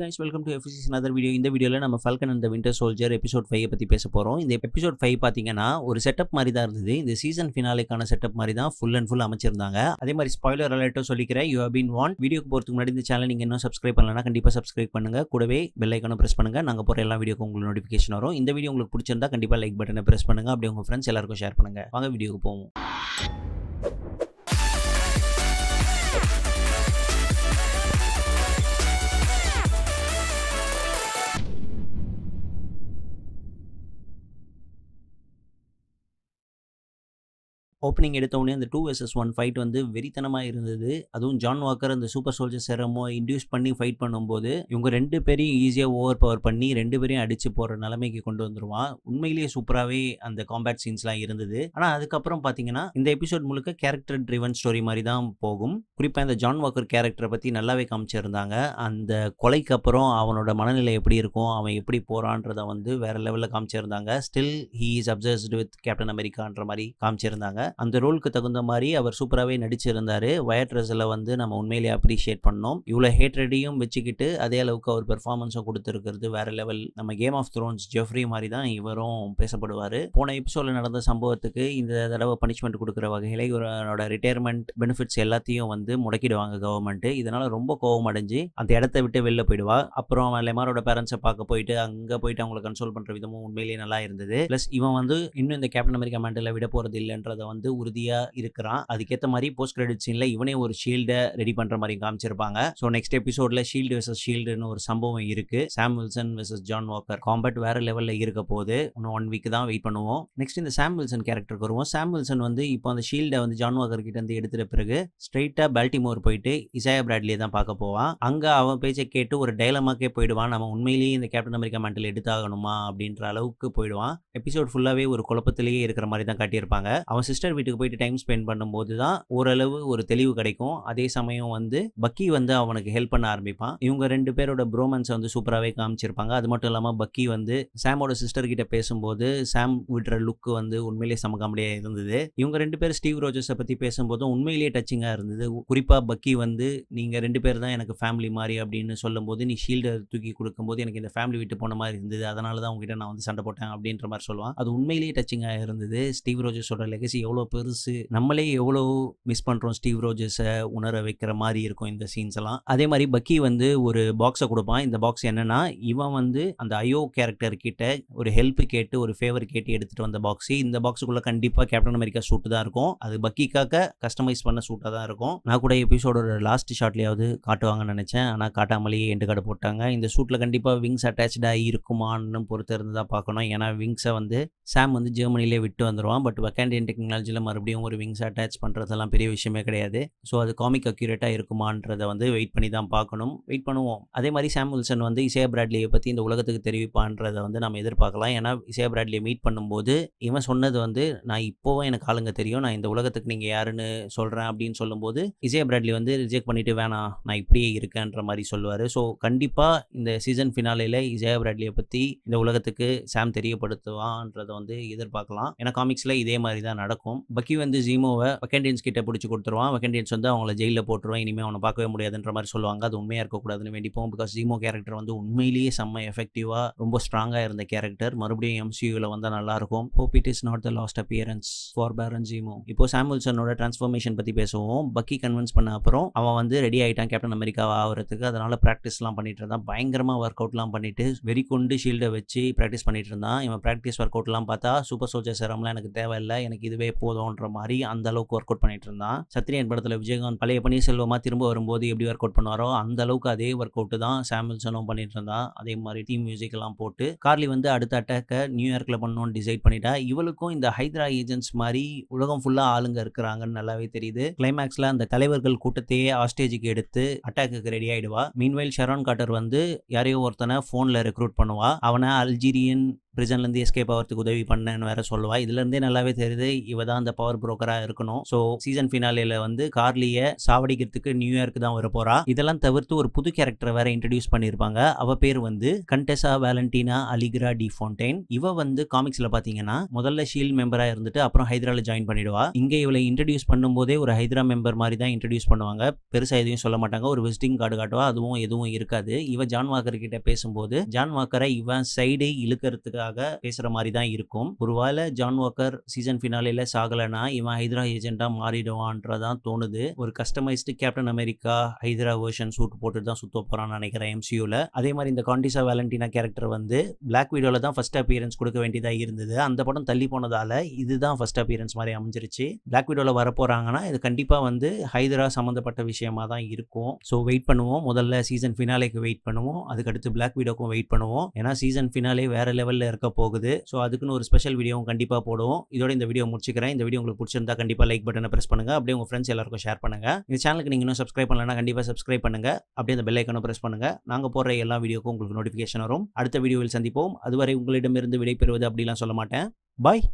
guys welcome to எஃபிசிஸ் other video இந்த வீடியோவில் நம்ம ஃபல்கன் அந்த விண்டர் சோல்ஜர் எபிசோட் ஃபைவ் பற்றி பேச போகிறோம் இந்த எபிசோட் ஃபைவ் பார்த்தீங்கன்னா ஒரு செட்டப் மாதிரி தான் இருந்தது இந்த சீசன் ஃபினாலிக்கான செட்டப் மாதிரி தான் ஃபுல் அண்ட் ஃபுல் அமைச்சிருந்தாங்க அதே மாதிரி ஸ்பாய்லர் அலர்ட்டோ சொல்லிக்கிறேன் யூ ஹவ் பீன் வாண்ட் வீடியோக்கு போகிறதுக்கு முன்னாடி இந்த சேனல் நீங்கள் இன்னும் சப்ஸ்கிரைப் பண்ணலன்னா கண்டிப்பாக சப்ஸ்கிரைப் பண்ணுங்கள் கூடவே பெல் ஐக்கனும் ப்ரெஸ் பண்ணுங்கள் நாங்கள் போகிற எல்லா வீடியோக்கு உங்களுக்கு நோட்டிஃபிகேஷன் வரும் இந்த வீடியோ உங்களுக்கு பிடிச்சிருந்தா கண்டிப்பாக லைக் பட்டனை ப்ரெஸ் பண்ணுங்கள் அப்படி உங்கள் ஃப்ரெண்ட்ஸ் எல்லாருக்கும் ஷேர் பண்ணுங்கள் வாங்க வீடியோக்கு போவோம் ஓப்பனிங் எடுத்தோடனே அந்த டூ வெர்சஸ் ஒன் ஃபைட் வந்து வெறித்தனமாக இருந்தது அதுவும் ஜான் வாக்கர் அந்த சூப்பர் சோல்ஜர் செரமோ இன்டியூஸ் பண்ணி ஃபைட் பண்ணும்போது இவங்க ரெண்டு பேரையும் ஈஸியாக ஓவர் பவர் பண்ணி ரெண்டு பேரையும் அடித்து போகிற நிலைமைக்கு கொண்டு வந்துருவான் உண்மையிலேயே சூப்பராகவே அந்த காம்பேட் சீன்ஸ்லாம் இருந்தது ஆனால் அதுக்கப்புறம் பார்த்தீங்கன்னா இந்த எபிசோட் முழுக்க கேரக்டர் ட்ரிவன் ஸ்டோரி மாதிரி தான் போகும் குறிப்பாக இந்த ஜான் வாக்கர் கேரக்டரை பற்றி நல்லாவே காமிச்சிருந்தாங்க அந்த கொலைக்கு அப்புறம் அவனோட மனநிலை எப்படி இருக்கும் அவன் எப்படி போகிறான்றதை வந்து வேற லெவலில் காமிச்சிருந்தாங்க still he is obsessed with Captain அமெரிக்கான்ற மாதிரி காமிச்சிருந்தாங்க அந்த ரோலுக்கு தகுந்த மாதிரி அவர் சூப்பராகவே நடிச்சிருந்தார் வயர் ட்ரெஸ்ஸில் வந்து நம்ம உண்மையிலேயே அப்ரிஷியேட் பண்ணோம் இவ்வளோ ஹேட்ரடியும் வச்சுக்கிட்டு அதே அளவுக்கு அவர் பெர்ஃபார்மன்ஸும் கொடுத்துருக்கிறது வேற லெவல் நம்ம கேம் ஆஃப் த்ரோன்ஸ் ஜெஃப்ரி மாதிரி தான் இவரும் பேசப்படுவார் போன எபிசோடில் நடந்த சம்பவத்துக்கு இந்த தடவை பனிஷ்மெண்ட் கொடுக்குற வகையில் இவரோட ரிட்டையர்மெண்ட் பெனிஃபிட்ஸ் எல்லாத்தையும் வந்து முடக்கிடுவாங்க கவர்மெண்ட்டு இதனால் ரொம்ப கோவம் அடைஞ்சு அந்த இடத்த விட்டு வெளில போயிடுவா அப்புறம் லெமாரோட பேரண்ட்ஸை பார்க்க போயிட்டு அங்கே போயிட்டு அவங்களை கன்சோல் பண்ணுற விதமும் உண்மையிலேயே நல்லா இருந்தது ப்ளஸ் இவன் வந்து இன்னும் இந்த கேப்டன் அமெரிக்கா மேண்டில் விட போகிறது இல்லைன்றதை வந்து வந்து உறுதியாக இருக்கிறான் அதுக்கேற்ற மாதிரி போஸ்ட் கிரெடிட் சீனில் இவனே ஒரு ஷீல்டை ரெடி பண்ணுற மாதிரி காமிச்சிருப்பாங்க ஸோ நெக்ஸ்ட் எபிசோடில் ஷீல்டு வெர்சஸ் ஷீல்டுன்னு ஒரு சம்பவம் இருக்கு Sam Wilson versus John Walker combat வேற லெவலில் இருக்க போது இன்னும் ஒன் வீக் தான் வெயிட் பண்ணுவோம் நெக்ஸ்ட் இந்த சாம் வில்சன் கேரக்டருக்கு வருவோம் சாம் வில்சன் வந்து இப்போ அந்த ஷீல்டை வந்து ஜான் வாக்கர் கிட்ட இருந்து எடுத்துட்ட பிறகு ஸ்ட்ரெயிட்டாக பால்டிமோர் போயிட்டு இசாயா பிராட்லியை தான் பார்க்க போவான் அங்கே அவன் பேச்சை கேட்டு ஒரு டைலமாக்கே போயிடுவான் நம்ம உண்மையிலேயே இந்த கேப்டன் அமெரிக்கா மெண்டல் எடுத்தாகணுமா அப்படின்ற அளவுக்கு போயிடுவான் எபிசோட் ஃபுல்லாகவே ஒரு குழப்பத்திலேயே இருக்கிற மாதிரி தான் காட்டியிருப்பாங்க அவன் சிஸ்டர் சிஸ்டர் வீட்டுக்கு போயிட்டு டைம் ஸ்பெண்ட் பண்ணும்போது தான் ஓரளவு ஒரு தெளிவு கிடைக்கும் அதே சமயம் வந்து பக்கி வந்து அவனுக்கு ஹெல்ப் பண்ண ஆரம்பிப்பான் இவங்க ரெண்டு பேரோட ப்ரோமன்ஸை வந்து சூப்பராகவே காமிச்சிருப்பாங்க அது மட்டும் இல்லாமல் பக்கி வந்து சாமோட சிஸ்டர் கிட்ட பேசும்போது சாம் விடுற லுக்கு வந்து உண்மையிலேயே சம இருந்தது இவங்க ரெண்டு பேரும் ஸ்டீவ் ரோஜர்ஸை பற்றி பேசும்போதும் உண்மையிலேயே டச்சிங்காக இருந்தது குறிப்பாக பக்கி வந்து நீங்கள் ரெண்டு பேர் தான் எனக்கு ஃபேமிலி மாதிரி அப்படின்னு சொல்லும்போது நீ ஷீல்டை தூக்கி கொடுக்கும்போது எனக்கு இந்த ஃபேமிலி விட்டு போன மாதிரி இருந்தது அதனால தான் உங்ககிட்ட நான் வந்து சண்டை போட்டேன் அப்படின்ற மாதிரி சொல்லுவான் அது உண்மையிலேயே டச்சிங்காக இருந்தது ஸ்டீவ் ரோஜர்ஸோட லெகசி எவ்வளோ எவ்வளோ பெருசு நம்மளே எவ்வளோ மிஸ் பண்ணுறோம் ஸ்டீவ் ரோஜஸை உணர வைக்கிற மாதிரி இருக்கும் இந்த சீன்ஸ் எல்லாம் அதே மாதிரி பக்கி வந்து ஒரு பாக்ஸை கொடுப்பான் இந்த பாக்ஸ் என்னன்னா இவன் வந்து அந்த ஐயோ கேரக்டர் கிட்ட ஒரு ஹெல்ப் கேட்டு ஒரு ஃபேவர் கேட்டு எடுத்துகிட்டு வந்த பாக்ஸ் இந்த பாக்ஸுக்குள்ளே கண்டிப்பாக கேப்டன் அமெரிக்கா சூட்டு தான் இருக்கும் அது பக்கிக்காக கஸ்டமைஸ் பண்ண சூட்டாக தான் இருக்கும் நான் கூட எபிசோடோட லாஸ்ட் ஷாட்லேயாவது காட்டுவாங்கன்னு நினச்சேன் ஆனால் காட்டாமலேயே எண்டு கடை போட்டாங்க இந்த சூட்டில் கண்டிப்பாக விங்ஸ் அட்டாச்சாக இருக்குமான்னு பொறுத்து இருந்து தான் பார்க்கணும் ஏன்னா விங்ஸை வந்து சாம் வந்து ஜெர்மனிலே விட்டு வந்துடுவான் பட் வெக்கேண்டியன் டெக்னாலஜி லார்ஜில் மறுபடியும் ஒரு விங்ஸ் அட்டாச் பண்ணுறதெல்லாம் பெரிய விஷயமே கிடையாது ஸோ அது காமிக் அக்யூரேட்டாக இருக்குமான்றதை வந்து வெயிட் பண்ணி தான் பார்க்கணும் வெயிட் பண்ணுவோம் அதே மாதிரி சாம் வில்சன் வந்து இசையா பிராட்லியை பற்றி இந்த உலகத்துக்கு தெரிவிப்பான்றதை வந்து நம்ம எதிர்பார்க்கலாம் ஏன்னா இசையா பிராட்லியை மீட் பண்ணும்போது இவன் சொன்னது வந்து நான் இப்போவும் எனக்கு ஆளுங்க தெரியும் நான் இந்த உலகத்துக்கு நீங்கள் யாருன்னு சொல்கிறேன் அப்படின்னு சொல்லும்போது இசையா பிராட்லி வந்து ரிஜெக்ட் பண்ணிட்டு வேணாம் நான் இப்படியே இருக்கேன்ற மாதிரி சொல்லுவார் ஸோ கண்டிப்பாக இந்த சீசன் ஃபினாலையில் இசையா பிராட்லியை பற்றி இந்த உலகத்துக்கு சாம் தெரியப்படுத்துவான்றதை வந்து எதிர்பார்க்கலாம் ஏன்னா காமிக்ஸில் இதே மாதிரி தான் நடக்கும் பக்கி வந்து ஜீமோவை வெக்கண்டியன்ஸ் கிட்ட பிடிச்சி கொடுத்துருவான் வெக்கண்டியன்ஸ் வந்து அவங்கள ஜெயிலில் போட்டுருவான் இனிமேல் அவனை பார்க்கவே முடியாதுன்ற மாதிரி சொல்லுவாங்க அது உண்மையாக இருக்கக்கூடாதுன்னு வேண்டிப்போம் பிகாஸ் ஜீமோ கேரக்டர் வந்து உண்மையிலேயே செம்ம எஃபெக்டிவாக ரொம்ப ஸ்ட்ராங்காக இருந்த கேரக்டர் மறுபடியும் எம்சியூவில் வந்தால் நல்லாயிருக்கும் hope it is not the last appearance for Baron Zemo இப்போ சாமுல்சனோட டிரான்ஸ்ஃபர்மேஷன் பற்றி பேசுவோம் பக்கி கன்வின்ஸ் பண்ண அப்புறம் அவன் வந்து ரெடி ஆகிட்டான் கேப்டன் அமெரிக்காவாக ஆகிறதுக்கு அதனால் ப்ராக்டிஸ்லாம் பண்ணிட்டு இருந்தான் பயங்கரமாக ஒர்க் அவுட்லாம் பண்ணிட்டு வெறி கொண்டு ஷீல்டை வச்சு ப்ராக்டிஸ் பண்ணிட்டு இருந்தான் இவன் ப்ராக்டிஸ் ஒர்க் அவுட்லாம் பார்த்தா சூப்பர் சோல்ஜர் சிரம்லாம் எனக்கு தேவையில்லை எனக்கு இதுவே போ போதும்ன்ற மாதிரி அந்த அளவுக்கு ஒர்க் அவுட் பண்ணிட்டு இருந்தான் சத்ரியன் படத்தில் விஜயகாந்த் பழைய பன்னீர் செல்வமா திரும்ப வரும்போது எப்படி ஒர்க் அவுட் பண்ணுவாரோ அந்த அளவுக்கு அதே ஒர்க் அவுட் தான் சாம்சனும் பண்ணிட்டு இருந்தான் அதே மாதிரி டீம் மியூசிக் எல்லாம் போட்டு கார்லி வந்து அடுத்த அட்டாக்கை நியூயார்க்ல பண்ணணும்னு டிசைட் பண்ணிட்டா இவளுக்கும் இந்த ஹைதரா ஏஜென்ட்ஸ் மாதிரி உலகம் ஃபுல்லா ஆளுங்க இருக்கிறாங்கன்னு நல்லாவே தெரியுது கிளைமேக்ஸ்ல அந்த தலைவர்கள் கூட்டத்தையே ஆஸ்டேஜுக்கு எடுத்து அட்டாக்கு ரெடி ஆயிடுவா மீன்வைல் ஷரோன் காட்டர் வந்து யாரையோ ஒருத்தனை ஃபோனில் ரெக்ரூட் பண்ணுவா அவனை அல்ஜீரியன் பிரிசன்லேருந்து எஸ்கேப் ஆகிறதுக்கு உதவி பண்ணேன்னு வேற சொல்லுவா இதுலேருந்தே நல்லாவே தெரியுது இவ தான் அந்த பவர் புரோக்கரா இருக்கணும் ஸோ சீசன் ஃபினாலேல வந்து கார்லிய சாவடிக்கிறதுக்கு நியூயார்க் தான் வர போறா இதெல்லாம் தவிர்த்து ஒரு புது கேரக்டர் வேற இன்ட்ரடியூஸ் பண்ணியிருப்பாங்க அவ பேர் வந்து கண்டெசா வேலண்டினா அலிகிரா டி ஃபோன்டைன் இவ வந்து காமிக்ஸ்ல பாத்தீங்கன்னா முதல்ல ஷீல் மெம்பரா e இருந்துட்டு அப்புறம் ஹைதரால ஜாயின் பண்ணிடுவா இங்க இவளை இன்ட்ரடியூஸ் பண்ணும்போதே ஒரு ஹைதரா மெம்பர் மாதிரி தான் இன்ட்ரடியூஸ் பண்ணுவாங்க பெருசா எதுவும் சொல்ல மாட்டாங்க ஒரு விசிட்டிங் கார்டு காட்டுவா அதுவும் எதுவும் இருக்காது இவ ஜான் வாக்கர் கிட்ட பேசும்போது ஜான் வாக்கரை இவன் சைடே இழுக்கிறதுக்காக பேசுற மாதிரி தான் இருக்கும் ஒருவேளை ஜான் வாக்கர் சீசன் ஃபினாலில் ஆகலைன்னா இவன் ஹைதரா ஏஜென்ட்டாக மாறிடுவான்றதான் தோணுது ஒரு customised Captain America Hydra version suit போட்டு தான் சுத்த போகிறான்னு நினைக்கிறேன் எம்சியூவில் அதே மாதிரி இந்த காண்டிசா வேலண்டினா கேரக்டர் வந்து பிளாக் வீடியோவில் தான் ஃபஸ்ட் அப்பியரன்ஸ் கொடுக்க வேண்டியதாக இருந்தது அந்த படம் தள்ளி போனதால் இதுதான் ஃபஸ்ட் அப்பியரன்ஸ் மாதிரி அமைஞ்சிருச்சு பிளாக் வீடியோவில் வரப்போகிறாங்கன்னா இது கண்டிப்பாக வந்து ஹைதரா சம்மந்தப்பட்ட விஷயமாக தான் இருக்கும் ஸோ வெயிட் பண்ணுவோம் முதல்ல சீசன் ஃபினாலேக்கு வெயிட் பண்ணுவோம் அதுக்கடுத்து பிளாக் வீடியோக்கும் வெயிட் பண்ணுவோம் ஏன்னா சீசன் ஃபினாலே வேறு லெவலில் இருக்க போகுது ஸோ அதுக்குன்னு ஒரு ஸ்பெஷல் வீடியோவும் கண்டிப்பாக போடுவோம் இதோட இந்த வீடியோ முடிச்சுக்கிறேன் நினைக்கிறேன் இந்த வீடியோ உங்களுக்கு பிடிச்சிருந்தா கண்டிப்பாக லைக் பட்டனை பிரஸ் பண்ணுங்க அப்படியே உங்கள் ஃப்ரெண்ட்ஸ் எல்லாருக்கும் ஷேர் பண்ணுங்கள் இந்த சேனலுக்கு நீங்கள் இன்னும் சப்ஸ்கிரைப் பண்ணலன்னா கண்டிப்பாக சப்ஸ்கிரைப் பண்ணுங்க அப்படியே அந்த பெல் ஐக்கனும் பிரஸ் பண்ணுங்கள் நாங்கள் போடுற எல்லா வீடியோக்கும் உங்களுக்கு நோட்டிஃபிகேஷன் வரும் அடுத்த வீடியோவில் சந்திப்போம் அதுவரை உங்களிடமிருந்து விடைபெறுவது அப்படிலாம் சொல்ல மாட்டேன் பாய்